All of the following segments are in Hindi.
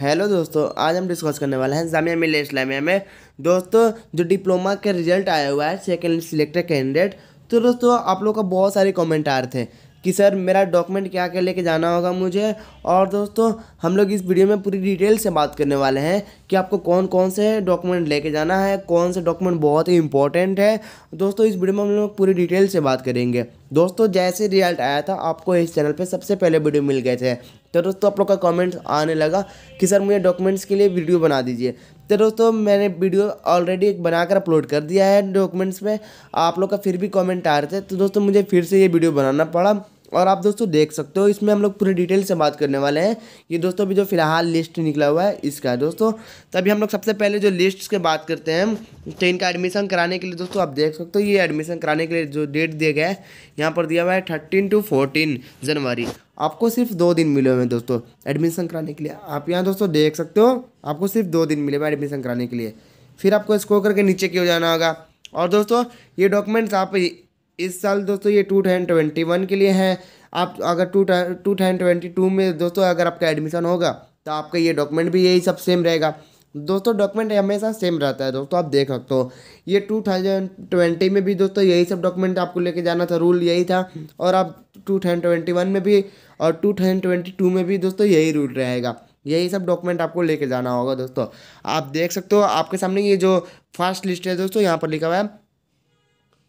हेलो दोस्तों आज हम डिस्कस करने वाले हैं जामिया मिलिया इस्लामिया में दोस्तों जो डिप्लोमा के रिजल्ट आया हुआ है सेकेंड सिलेक्टेड कैंडिडेट तो दोस्तों आप लोगों का बहुत सारे कमेंट आ रहे थे कि सर मेरा डॉक्यूमेंट क्या क्या लेके जाना होगा मुझे और दोस्तों हम लोग इस वीडियो में पूरी डिटेल से बात करने वाले हैं कि आपको कौन कौन से डॉक्यूमेंट लेके जाना है कौन से डॉक्यूमेंट बहुत ही इंपॉर्टेंट है दोस्तों इस वीडियो में हम लोग पूरी डिटेल से बात करेंगे दोस्तों जैसे रिजल्ट आया था आपको इस चैनल पे सबसे पहले वीडियो मिल गए थे तो दोस्तों आप लोग का कमेंट आने लगा कि सर मुझे डॉक्यूमेंट्स के लिए वीडियो बना दीजिए तो दोस्तों मैंने वीडियो ऑलरेडी एक बनाकर अपलोड कर दिया है डॉक्यूमेंट्स में आप लोग का फिर भी कमेंट आ रहे थे तो दोस्तों मुझे फिर से ये वीडियो बनाना पड़ा और आप दोस्तों देख सकते हो इसमें हम लोग पूरी डिटेल से बात करने वाले हैं ये दोस्तों अभी जो फिलहाल लिस्ट निकला हुआ है इसका है दोस्तों तभी तो हम लोग सबसे पहले जो लिस्ट के बात करते हैं तो इनका एडमिशन कराने के लिए दोस्तों आप देख सकते हो ये एडमिशन कराने के लिए जो डेट दिया गया है यहाँ पर दिया हुआ है थर्टीन टू फोर्टीन जनवरी आपको सिर्फ दो दिन मिले हुए हैं दोस्तों एडमिशन कराने के लिए आप यहाँ दोस्तों देख सकते हो आपको सिर्फ दो दिन मिले हुए एडमिशन कराने के लिए फिर आपको स्कोर करके नीचे क्यों जाना होगा और दोस्तों ये डॉक्यूमेंट्स आप इस साल दोस्तों ये टू थाउजेंड ट्वेंटी वन के लिए हैं आप अगर two two thousand twenty two में दोस्तों अगर आपका एडमिशन होगा तो आपका ये डॉक्यूमेंट भी यही सब सेम रहेगा दोस्तों डॉक्यूमेंट हमेशा सेम रहता है दोस्तों आप देख सकते हो ये टू थाउजेंड ट्वेंटी में भी दोस्तों यही सब डॉक्यूमेंट आपको लेके जाना था रूल यही था और आप टू थाउजेंड ट्वेंटी वन में भी और टू थाउजेंड ट्वेंटी टू में भी दोस्तों यही रूल रहेगा यही सब डॉक्यूमेंट आपको लेके जाना होगा दोस्तों आप देख सकते हो आपके सामने ये जो फर्स्ट लिस्ट है दोस्तों यहाँ पर लिखा हुआ है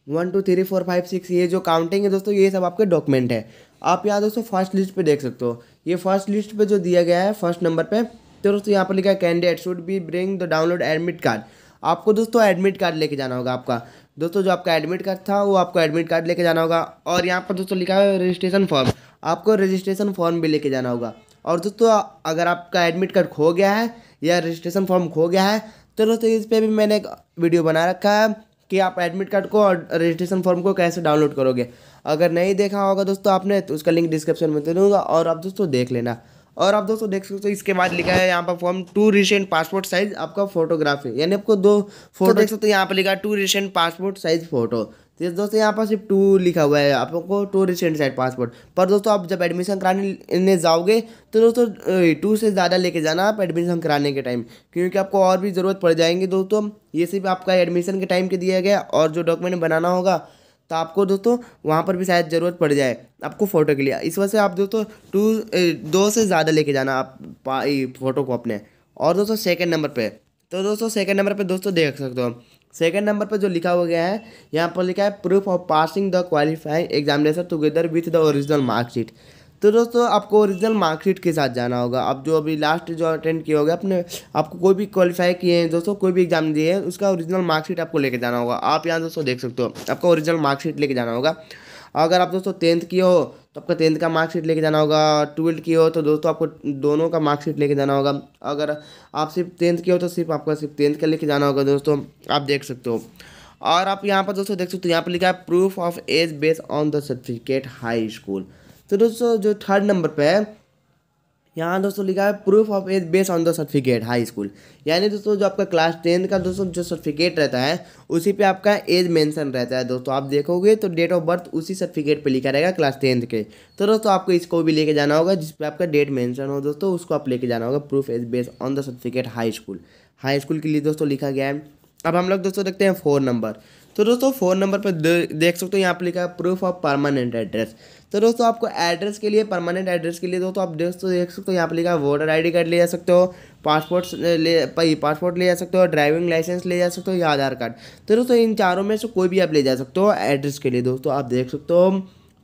one two three four five six ये जो काउंटिंग है दोस्तों ये सब आपके डॉक्यूमेंट है आप यहाँ दोस्तों फर्स्ट लिस्ट पे देख सकते हो ये फर्स्ट लिस्ट पे जो दिया गया है फर्स्ट नंबर पे तो दोस्तों यहाँ पर लिखा है candidate should be bring the download admit card आपको दोस्तों एडमिट कार्ड लेके जाना होगा आपका दोस्तों जो आपका एडमिट कार्ड था वो आपको एडमिट कार्ड लेके जाना होगा और यहाँ पर दोस्तों लिखा है रजिस्ट्रेशन फॉर्म आपको रजिस्ट्रेशन फॉर्म भी लेके जाना होगा और दोस्तों अगर आपका एडमिट कार्ड खो गया है या रजिस्ट्रेशन फॉर्म खो गया है तो दोस्तों इस पर भी मैंने एक वीडियो बना रखा है कि आप एडमिट कार्ड को और रजिस्ट्रेशन फॉर्म को कैसे डाउनलोड करोगे अगर नहीं देखा होगा दोस्तों आपने तो उसका लिंक डिस्क्रिप्शन में दे दूँगा और आप दोस्तों देख लेना और आप दोस्तों देख सकते हो इसके बाद लिखा है यहाँ पर form two recent passport size आपका फोटोग्राफी यानी आपको दो फोटो तो देख सकते हो यहाँ पर लिखा है two recent passport size photo तो दोस्तों यहाँ पर सिर्फ टू लिखा हुआ है आप को टू रिसेंट साइड पासपोर्ट पर दोस्तों आप जब एडमिशन कराने जाओगे तो दोस्तों टू से ज़्यादा लेके जाना आप एडमिशन कराने के टाइम क्योंकि आपको और भी ज़रूरत पड़ जाएंगी दोस्तों ये सिर्फ आपका एडमिशन के टाइम के दिया गया और जो डॉक्यूमेंट बनाना होगा तो आपको दोस्तों वहाँ पर भी शायद ज़रूरत पड़ जाए आपको फ़ोटो के लिए इस वजह से आप दोस्तों टू दो से ज़्यादा लेके जाना आप फ़ोटो को अपने और दोस्तों सेकेंड नंबर पर तो दोस्तों सेकेंड नंबर पर दोस्तों देख सकते हो सेकेंड नंबर पर जो लिखा हो गया है यहाँ पर लिखा है proof of passing the qualifying examination together with the original marksheet तो दोस्तों आपको ओरिजिनल मार्कशीट के साथ जाना होगा आप जो अभी लास्ट जो अटेंड किया होगा अपने आपको कोई भी क्वालिफाई किए हैं दोस्तों कोई भी एग्जाम दिए हैं उसका ओरिजिनल मार्कशीट आपको लेके जाना होगा आप यहाँ दोस्तों देख सकते हो आपका ओरिजिनल मार्कशीट लेके जाना होगा अगर आप दोस्तों टेंथ की हो तो आपको टेंथ का मार्कशीट लेके जाना होगा ट्वेल्थ की हो तो दोस्तों आपको दोनों का मार्कशीट लेके जाना होगा अगर आप सिर्फ टेंथ की हो तो सिर्फ आपका सिर्फ टेंथ का लेके जाना होगा दोस्तों आप देख सकते हो और आप यहाँ पर दोस्तों देख सकते हो यहाँ पर लिखा है proof of age based on the certificate high school तो दोस्तों जो थर्ड नंबर पर है यहाँ दोस्तों लिखा है proof of age based on the certificate high school यानी दोस्तों जो आपका क्लास टेंथ का दोस्तों जो सर्टिफिकेट रहता है उसी पे आपका एज मेंशन रहता है दोस्तों आप देखोगे तो डेट ऑफ बर्थ उसी सर्टिफिकेट पे लिखा रहेगा क्लास टेंथ के तो दोस्तों आपको इसको भी लेके जाना होगा जिस पर आपका डेट मैंसन हो दोस्तों उसको आप लेके जाना होगा proof age based on the certificate high school high school के लिए दोस्तों लिखा गया है अब हम लोग दोस्तों देखते हैं फोर नंबर तो दोस्तों फ़ोन नंबर पर देख सकते हो यहाँ पर लिखा है प्रूफ ऑफ परमानेंट एड्रेस तो दोस्तों आपको एड्रेस के लिए परमानेंट एड्रेस के लिए दोस्तों आप दोस्तों देख सकते हो यहाँ पर लिखा है वोटर आई कार्ड ले जा सकते हो पासपोर्ट ले पासपोर्ट ले जा सकते हो ड्राइविंग लाइसेंस ले जा सकते हो या आधार कार्ड तो दोस्तों इन चारों में से कोई भी आप ले जा सकते हो एड्रेस के लिए दोस्तों आप देख सकते हो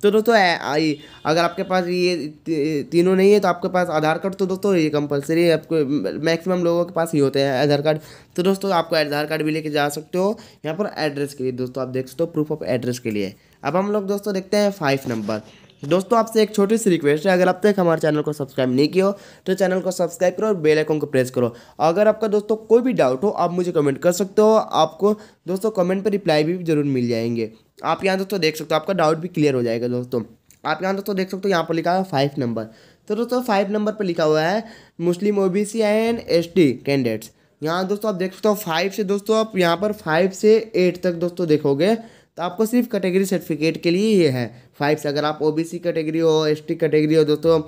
तो दोस्तों आई अगर आपके पास ये तीनों नहीं है तो आपके पास आधार कार्ड तो दोस्तों ये कंपलसरी है आपको मैक्सिमम लोगों के पास ही होते हैं आधार कार्ड तो दोस्तों आपको आधार कार्ड भी लेके जा सकते हो यहाँ पर एड्रेस के लिए दोस्तों आप देख सकते हो प्रूफ ऑफ एड्रेस के लिए अब हम लोग दोस्तों देखते हैं फाइव नंबर दोस्तों आपसे एक छोटी सी रिक्वेस्ट है अगर अब तक हमारे चैनल को सब्सक्राइब नहीं किया हो तो चैनल को सब्सक्राइब करो और बेल आइकन को प्रेस करो अगर आपका दोस्तों कोई भी डाउट हो आप मुझे कमेंट कर सकते हो आपको दोस्तों कमेंट पर रिप्लाई भी जरूर मिल जाएंगे आप यहाँ दोस्तों तो देख सकते हो आपका डाउट भी क्लियर हो जाएगा दोस्तों आप यहाँ दोस्तों तो देख सकते हो यहाँ पर लिखा है फाइव नंबर तो दोस्तों फाइव नंबर पर लिखा हुआ है Muslim O B C and S T candidates यहाँ दोस्तों आप देख सकते हो फाइव से दोस्तों आप यहाँ पर फाइव से एट तक दोस्तों देखोगे तो आपको सिर्फ कैटेगरी सर्टिफिकेट के लिए ये है फाइव से अगर आप ओ बी सी कैटेगरी हो एस टी कैटेगरी हो दोस्तों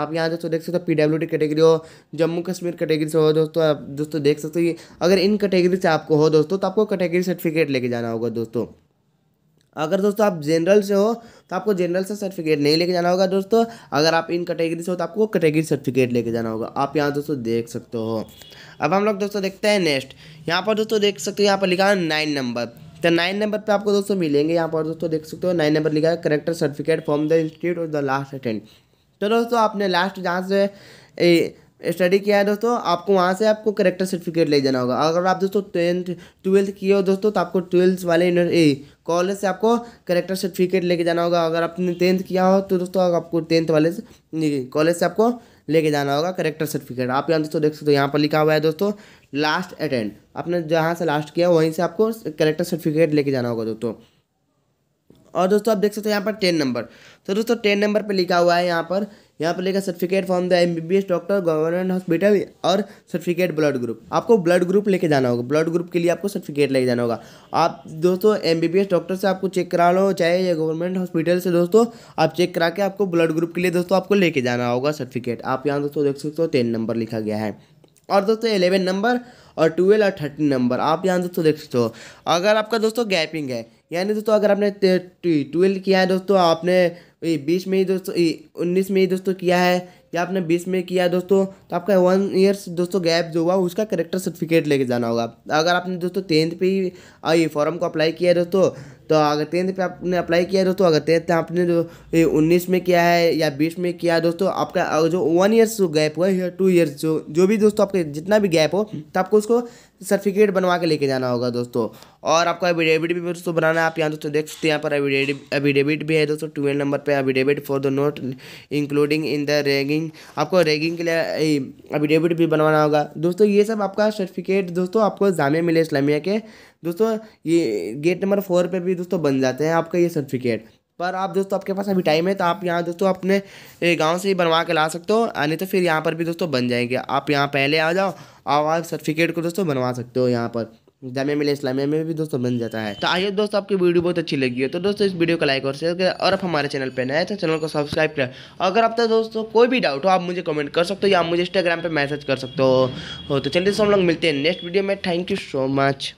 आप यहाँ दोस्तों देख सकते हो पी डब्ल्यू डी कैटेगरी हो जम्मू कश्मीर कैटेगरी से हो दोस्तों आप दोस्तों देख सकते हो अगर इन कैटेगरी से आपको हो दोस्तों तो आपको कैटेगरी सर्टिफिकेट लेके जाना होगा दोस्तों अगर दोस्तों आप जनरल से हो तो आपको जनरल से सर्टिफिकेट नहीं लेके जाना होगा दोस्तों अगर आप इन कैटेगरी से हो तो आपको कैटेगरी सर्टिफिकेट लेके जाना होगा आप यहाँ दोस्तों देख सकते हो अब हम लोग दोस्तों देखते हैं नेक्स्ट यहाँ पर दोस्तों देख सकते हो यहाँ पर लिखा है नाइन नंबर तो नाइन नंबर पर आपको दोस्तों मिलेंगे यहाँ पर दोस्तों देख सकते हो नाइन नंबर लिखा है character certificate form the institute of the last attend तो दोस्तों आपने लास्ट जहाँ से स्टडी किया है दोस्तों आपको वहाँ से आपको करेक्टर सर्टिफिकेट ले जाना होगा अगर आप दोस्तों टेंथ ट्वेल्थ किए हो दोस्तों तो आपको ट्वेल्थ वाले कॉलेज से आपको करेक्टर सर्टिफिकेट लेके जाना होगा अगर आपने टेंथ किया हो तो दोस्तों आपको टेंथ वाले से कॉलेज से आपको लेके जाना होगा करेक्टर सर्टिफिकेट आप यहाँ दोस्तों देख सकते हो यहाँ पर लिखा हुआ है दोस्तों लास्ट अटेंड आपने जहाँ से लास्ट किया वहीं से आपको करेक्टर सर्टिफिकेट लेके जाना होगा दोस्तों और दोस्तों आप देख सकते हो यहाँ पर टेन नंबर तो दोस्तों टेन नंबर पर लिखा हुआ है यहाँ पर यहाँ पर लेगा certificate form the M B B S doctor government hospital और सर्टिफिकेट ब्लड ग्रुप आपको ब्लड ग्रुप लेके जाना होगा ब्लड ग्रुप के लिए आपको सर्टिफिकेट लेके जाना होगा आप दोस्तों M B B S doctor से आपको चेक करा लो चाहे या गवर्नमेंट हॉस्पिटल से दोस्तों आप चेक करा के आपको ब्लड ग्रुप के लिए दोस्तों आपको लेके जाना होगा सर्टिफिकेट आप यहाँ दोस्तों देख सकते हो टेन नंबर लिखा गया है और दोस्तों एलेवन नंबर और ट्वेल्व और थर्टीन नंबर आप यहाँ दोस्तों देख सकते हो अगर आपका दोस्तों गैपिंग है यानी दोस्तों अगर आपने ट्वेल्व किया है दोस्तों आपने ये बीस में ही दोस्तों उन्नीस में ही दोस्तों किया है या आपने बीस में किया दोस्तों तो आपका वन ईयर्स दोस्तों गैप जो हुआ उसका करेक्टर सर्टिफिकेट लेके जाना होगा अगर आपने दोस्तों टेंथ पे ही ये फॉर्म को अप्लाई किया है दोस्तों तो अगर टेंथ पे आपने अप्लाई किया दोस्तों अगर टेंथ आपने जो उन्नीस में किया है या बीस में किया दोस्तों आपका जो वन ईयर्स जो गैप हुआ या टू ईयर्स जो जो भी दोस्तों आपके जितना भी गैप हो तो आपको उसको सर्टिफिकेट बनवा के लेके जाना होगा दोस्तों और आपका एविडेविट भी दोस्तों बनाना है आप यहाँ दोस्तों देख सकते हैं यहाँ पर एविडेविट भी है दोस्तों ट्वेल्व नंबर पर affidavit for the note including in the ragging आपको रैगिंग के लिए एविडेविट भी बनवाना होगा दोस्तों ये सब आपका सर्टिफिकेट दोस्तों आपको जामिया मिले इस्लामिया के दोस्तों ये गेट नंबर फोर पर भी दोस्तों बन जाते हैं आपका ये सर्टिफिकेट पर आप दोस्तों आपके पास अभी टाइम है तो आप यहाँ दोस्तों अपने गांव से ही बनवा के ला सकते हो नहीं तो फिर यहाँ पर भी दोस्तों बन जाएंगे आप यहाँ पहले आ जाओ और आप सर्टिफिकेट को दोस्तों बनवा सकते हो यहाँ पर जामिया मिले इस्लामिया में भी दोस्तों बन जाता है तो आइए दोस्तों आपकी वीडियो बहुत अच्छी लगी है तो दोस्तों इस वीडियो को लाइक और शेयर करें और आप हमारे चैनल पर नए तो चैनल को सब्सक्राइब करें अगर आप तो दोस्तों कोई भी डाउट हो आप मुझे कमेंट कर सकते हो या आप मुझे इंस्टाग्राम पर मैसेज कर सकते हो तो चलिए दोस्तों हम लोग मिलते हैं नेक्स्ट वीडियो में थैंक यू सो मच